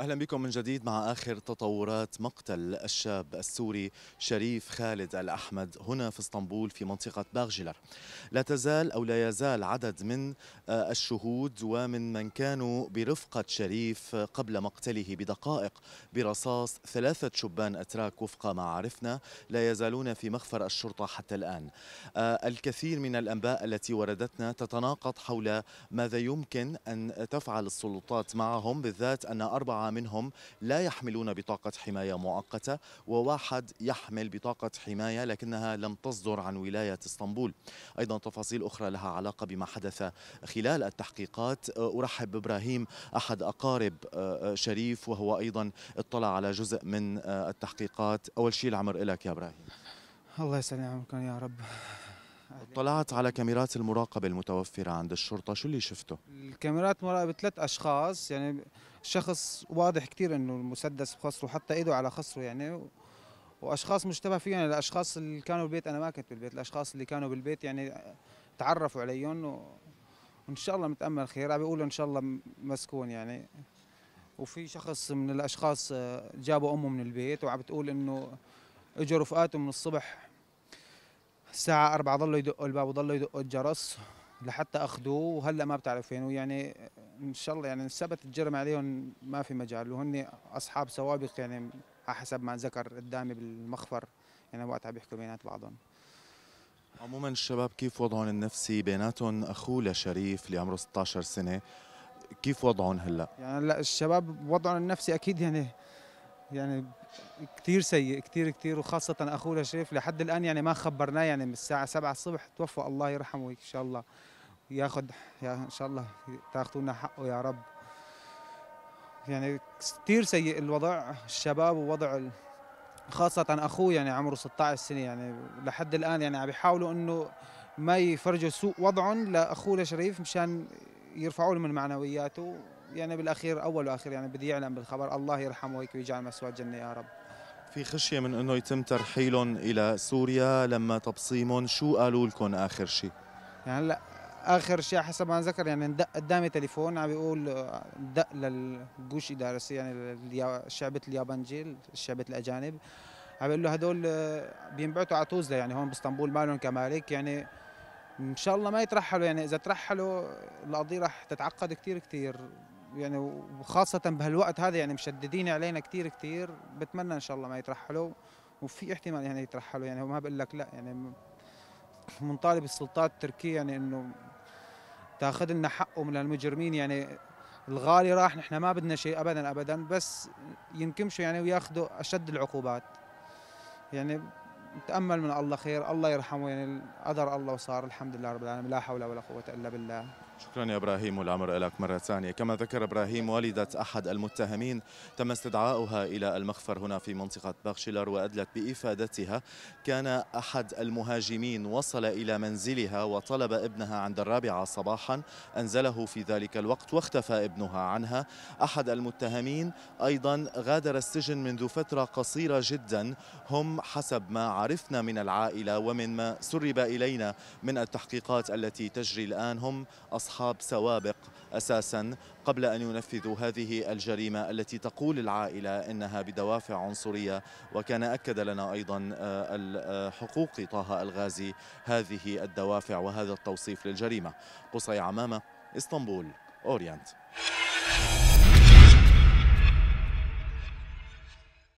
اهلا بكم من جديد مع اخر تطورات مقتل الشاب السوري شريف خالد الاحمد هنا في اسطنبول في منطقه باغجلر. لا تزال او لا يزال عدد من آه، الشهود ومن من كانوا برفقه شريف قبل مقتله بدقائق برصاص ثلاثه شبان اتراك وفق ما عرفنا لا يزالون في مخفر الشرطه حتى الان. آه، الكثير من الانباء التي وردتنا تتناقض حول ماذا يمكن ان تفعل السلطات معهم بالذات ان اربعه منهم لا يحملون بطاقة حماية مؤقتة وواحد يحمل بطاقة حماية لكنها لم تصدر عن ولاية اسطنبول أيضا تفاصيل أخرى لها علاقة بما حدث خلال التحقيقات أرحب بإبراهيم أحد أقارب آه، آه، شريف وهو أيضا اطلع على جزء من آه، التحقيقات أول شيء العمر لك يا إبراهيم الله يسلمك يا رب اطلعت على كاميرات المراقبة المتوفرة عند الشرطة شو اللي شفته؟ الكاميرات مراقبة ثلاث أشخاص يعني شخص واضح كثير أنه المسدس بخصره حتى إيده على خصره يعني وأشخاص مشتبه فيهم يعني الأشخاص اللي كانوا بالبيت أنا ما كنت بالبيت الأشخاص اللي كانوا بالبيت يعني تعرفوا عليهم و... وإن شاء الله متأمل خير عم بيقولوا إن شاء الله مسكون يعني وفي شخص من الأشخاص آه، جابوا أمه من البيت وعم بتقول إنه اجوا رفقاته من الصبح الساعة أربعة ضلوا يدقوا الباب وضلوا يدقوا الجرس لحتى اخذوه وهلا ما بتعرف فين ويعني ان شاء الله يعني ثبت الجرم عليهم ما في مجال وهن اصحاب سوابق يعني على حسب ما ذكر قدامي بالمخفر يعني وقت عم بيحكوا بينات بعضهم عموما الشباب كيف وضعهم النفسي بيناتهم اخوه لشريف اللي عمره 16 سنه كيف وضعهم هلا؟ يعني هلا الشباب وضعهم النفسي اكيد يعني يعني كثير سيء كثير كثير وخاصة أخوه لشريف لحد الآن يعني ما خبرناه يعني من الساعة 7 الصبح توفى الله يرحمه إن شاء الله ياخذ يا إن شاء الله تاخذوا لنا حقه يا رب يعني كثير سيء الوضع الشباب ووضع خاصة أخوه يعني عمره 16 سنة يعني لحد الآن يعني عم يحاولوا إنه ما يفرجوا سوء وضعهم لأخوه لشريف مشان يرفعوا له من معنوياته يعني بالاخير اول واخير يعني بدي يعلم بالخبر الله يرحمه هيك ويجعل مسوى الجنه يا رب في خشيه من انه يتم ترحيلهم الى سوريا لما تبصيمهم شو قالوا لكم اخر شيء يعني هلا اخر شيء حسب ما ذكر يعني دق قدامي تليفون عم بيقول دق للجوش الدارسي يعني شعبه اليابانجي شعبه الاجانب عم بيقول له هدول آه، بينبعثوا على توزلا يعني هون باسطنبول مالهم كمالك يعني ان شاء الله ما يترحلوا يعني اذا ترحلوا القضيه رح تتعقد كثير كثير يعني وخاصة بهالوقت هذا يعني مشددين علينا كثير كثير بتمنى إن شاء الله ما يترحلوا وفي احتمال يعني يترحلوا يعني ما بقول لك لا يعني بنطالب السلطات التركية يعني إنه تاخذ لنا حقه من المجرمين يعني الغالي راح نحن ما بدنا شيء أبدا أبدا بس ينكمشوا يعني وياخذوا أشد العقوبات يعني نتامل من الله خير الله يرحمه يعني قدر الله وصار الحمد لله رب العالمين لا حول ولا قوه الا بالله شكرا يا ابراهيم والامر لك مره ثانيه كما ذكر ابراهيم والده احد المتهمين تم استدعاؤها الى المخفر هنا في منطقه بغشلر وادلت بافادتها كان احد المهاجمين وصل الى منزلها وطلب ابنها عند الرابعه صباحا انزله في ذلك الوقت واختفى ابنها عنها احد المتهمين ايضا غادر السجن منذ فتره قصيره جدا هم حسب ما عرفنا من العائلة ومن ما سرب إلينا من التحقيقات التي تجري الآن هم أصحاب سوابق أساسا قبل أن ينفذوا هذه الجريمة التي تقول العائلة إنها بدوافع عنصرية وكان أكد لنا أيضا آه، الحقوقي طه الغازي هذه الدوافع وهذا التوصيف للجريمة قصي عمامة اسطنبول أورينت